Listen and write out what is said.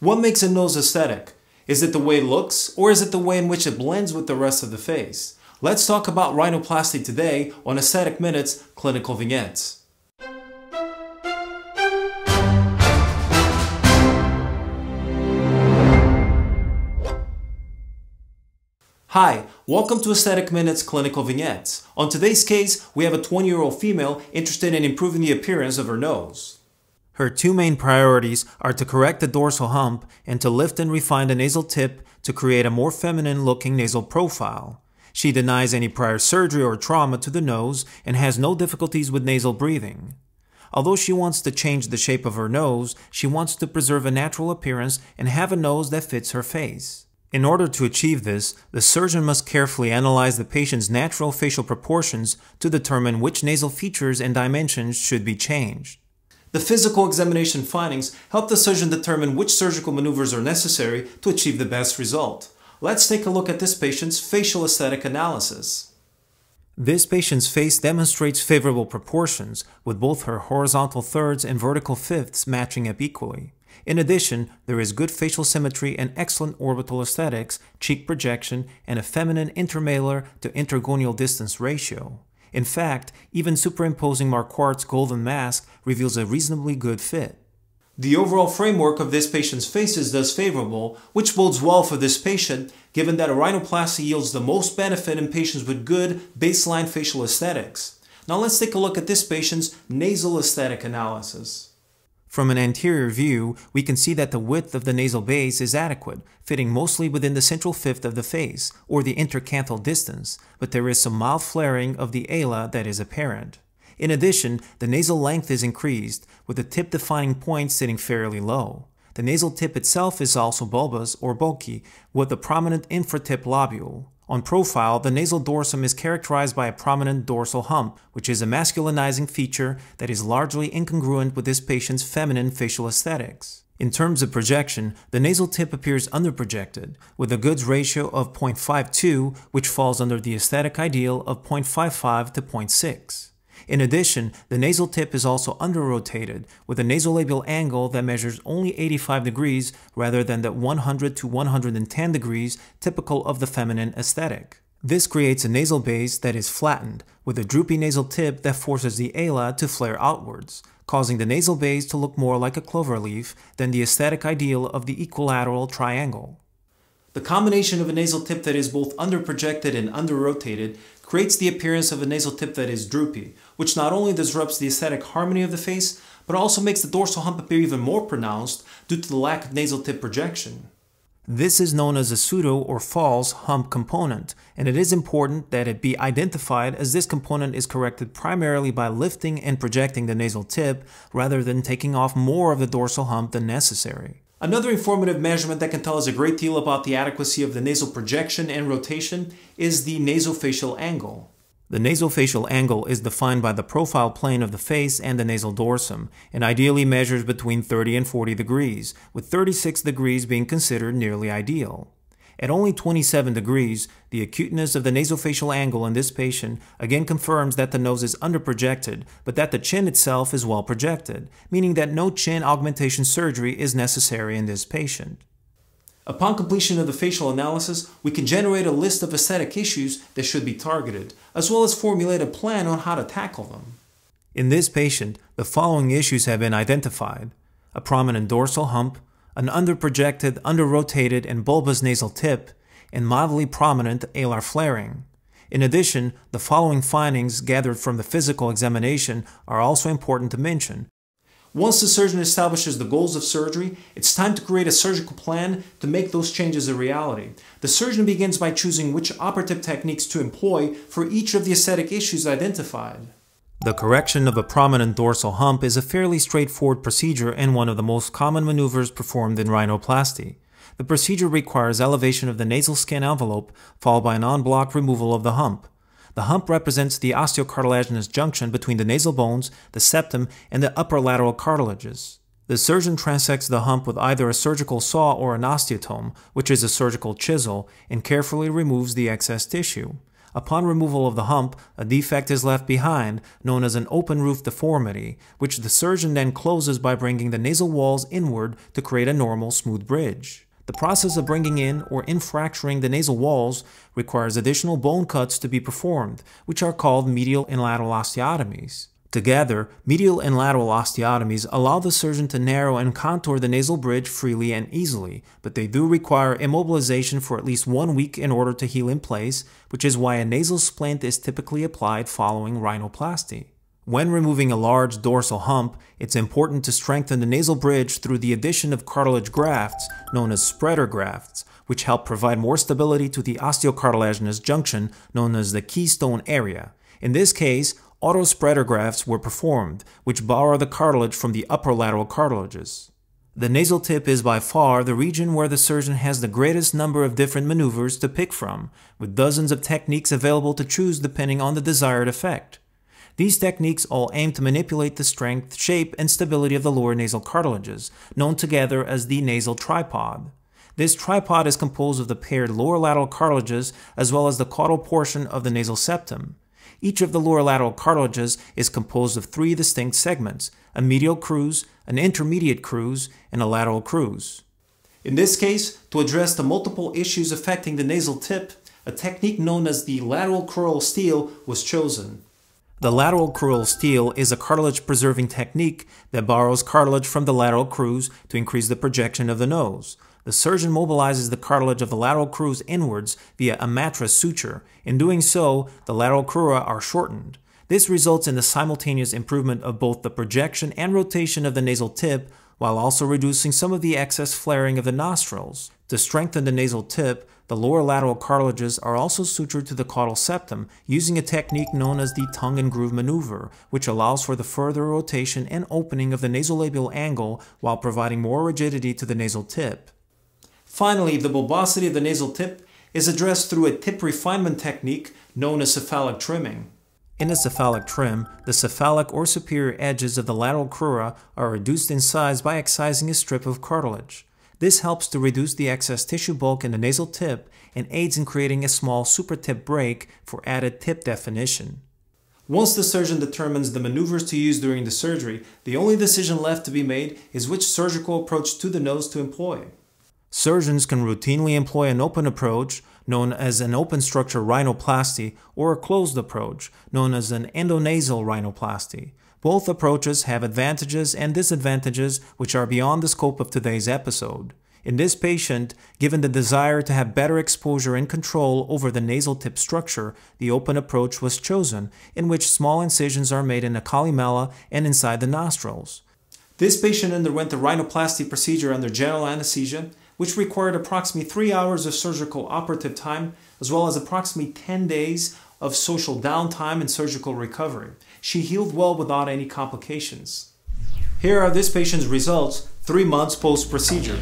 What makes a nose aesthetic? Is it the way it looks, or is it the way in which it blends with the rest of the face? Let's talk about rhinoplasty today on Aesthetic Minutes Clinical Vignettes. Hi, welcome to Aesthetic Minutes Clinical Vignettes. On today's case, we have a 20-year-old female interested in improving the appearance of her nose. Her two main priorities are to correct the dorsal hump and to lift and refine the nasal tip to create a more feminine looking nasal profile. She denies any prior surgery or trauma to the nose and has no difficulties with nasal breathing. Although she wants to change the shape of her nose, she wants to preserve a natural appearance and have a nose that fits her face. In order to achieve this, the surgeon must carefully analyze the patient's natural facial proportions to determine which nasal features and dimensions should be changed. The physical examination findings help the surgeon determine which surgical maneuvers are necessary to achieve the best result. Let's take a look at this patient's facial aesthetic analysis. This patient's face demonstrates favorable proportions, with both her horizontal thirds and vertical fifths matching up equally. In addition, there is good facial symmetry and excellent orbital aesthetics, cheek projection, and a feminine intermalar to intergonial distance ratio. In fact, even superimposing Marquardt's golden mask reveals a reasonably good fit. The overall framework of this patient's face is thus favorable, which bodes well for this patient, given that a rhinoplasty yields the most benefit in patients with good baseline facial aesthetics. Now let's take a look at this patient's nasal aesthetic analysis. From an anterior view, we can see that the width of the nasal base is adequate, fitting mostly within the central fifth of the face, or the intercanthal distance, but there is some mild flaring of the ala that is apparent. In addition, the nasal length is increased, with the tip defining point sitting fairly low. The nasal tip itself is also bulbous or bulky, with a prominent infratip lobule. On profile, the nasal dorsum is characterized by a prominent dorsal hump, which is a masculinizing feature that is largely incongruent with this patient's feminine facial aesthetics. In terms of projection, the nasal tip appears underprojected, with a goods ratio of 0.52, which falls under the aesthetic ideal of 0.55 to 0.6. In addition, the nasal tip is also underrotated, with a nasolabial angle that measures only 85 degrees rather than the 100 to 110 degrees typical of the feminine aesthetic. This creates a nasal base that is flattened, with a droopy nasal tip that forces the ala to flare outwards, causing the nasal base to look more like a clover leaf than the aesthetic ideal of the equilateral triangle. The combination of a nasal tip that is both underprojected and underrotated creates the appearance of a nasal tip that is droopy, which not only disrupts the aesthetic harmony of the face, but also makes the dorsal hump appear even more pronounced due to the lack of nasal tip projection. This is known as a pseudo or false hump component, and it is important that it be identified as this component is corrected primarily by lifting and projecting the nasal tip rather than taking off more of the dorsal hump than necessary. Another informative measurement that can tell us a great deal about the adequacy of the nasal projection and rotation is the nasofacial angle. The nasofacial angle is defined by the profile plane of the face and the nasal dorsum, and ideally measures between 30 and 40 degrees, with 36 degrees being considered nearly ideal. At only 27 degrees, the acuteness of the nasofacial angle in this patient again confirms that the nose is underprojected, but that the chin itself is well projected, meaning that no chin augmentation surgery is necessary in this patient. Upon completion of the facial analysis, we can generate a list of aesthetic issues that should be targeted, as well as formulate a plan on how to tackle them. In this patient, the following issues have been identified a prominent dorsal hump, an underprojected, underrotated, and bulbous nasal tip, and mildly prominent alar flaring. In addition, the following findings gathered from the physical examination are also important to mention. Once the surgeon establishes the goals of surgery, it's time to create a surgical plan to make those changes a reality. The surgeon begins by choosing which operative techniques to employ for each of the aesthetic issues identified. The correction of a prominent dorsal hump is a fairly straightforward procedure and one of the most common maneuvers performed in rhinoplasty. The procedure requires elevation of the nasal skin envelope, followed by an on-block removal of the hump. The hump represents the osteocartilaginous junction between the nasal bones, the septum, and the upper lateral cartilages. The surgeon transects the hump with either a surgical saw or an osteotome, which is a surgical chisel, and carefully removes the excess tissue. Upon removal of the hump, a defect is left behind, known as an open roof deformity, which the surgeon then closes by bringing the nasal walls inward to create a normal, smooth bridge. The process of bringing in or infracturing the nasal walls requires additional bone cuts to be performed, which are called medial and lateral osteotomies. Together, medial and lateral osteotomies allow the surgeon to narrow and contour the nasal bridge freely and easily, but they do require immobilization for at least one week in order to heal in place, which is why a nasal splint is typically applied following rhinoplasty. When removing a large dorsal hump, it's important to strengthen the nasal bridge through the addition of cartilage grafts, known as spreader grafts, which help provide more stability to the osteocartilaginous junction, known as the keystone area. In this case, autospreader grafts were performed, which borrow the cartilage from the upper lateral cartilages. The nasal tip is by far the region where the surgeon has the greatest number of different maneuvers to pick from, with dozens of techniques available to choose depending on the desired effect. These techniques all aim to manipulate the strength, shape, and stability of the lower nasal cartilages, known together as the nasal tripod. This tripod is composed of the paired lower lateral cartilages as well as the caudal portion of the nasal septum. Each of the lower lateral cartilages is composed of three distinct segments, a medial cruise, an intermediate cruise, and a lateral cruise. In this case, to address the multiple issues affecting the nasal tip, a technique known as the lateral crural steal was chosen. The lateral crural steal is a cartilage preserving technique that borrows cartilage from the lateral cruise to increase the projection of the nose. The surgeon mobilizes the cartilage of the lateral crura inwards via a mattress suture. In doing so, the lateral crura are shortened. This results in the simultaneous improvement of both the projection and rotation of the nasal tip, while also reducing some of the excess flaring of the nostrils. To strengthen the nasal tip, the lower lateral cartilages are also sutured to the caudal septum using a technique known as the tongue and groove maneuver, which allows for the further rotation and opening of the nasolabial angle while providing more rigidity to the nasal tip. Finally, the bulbosity of the nasal tip is addressed through a tip refinement technique known as cephalic trimming. In a cephalic trim, the cephalic or superior edges of the lateral crura are reduced in size by excising a strip of cartilage. This helps to reduce the excess tissue bulk in the nasal tip and aids in creating a small supertip break for added tip definition. Once the surgeon determines the maneuvers to use during the surgery, the only decision left to be made is which surgical approach to the nose to employ. Surgeons can routinely employ an open approach, known as an open structure rhinoplasty, or a closed approach, known as an endonasal rhinoplasty. Both approaches have advantages and disadvantages which are beyond the scope of today's episode. In this patient, given the desire to have better exposure and control over the nasal tip structure, the open approach was chosen, in which small incisions are made in the columella and inside the nostrils. This patient underwent the rhinoplasty procedure under general anesthesia which required approximately three hours of surgical operative time, as well as approximately 10 days of social downtime and surgical recovery. She healed well without any complications. Here are this patient's results three months post procedure.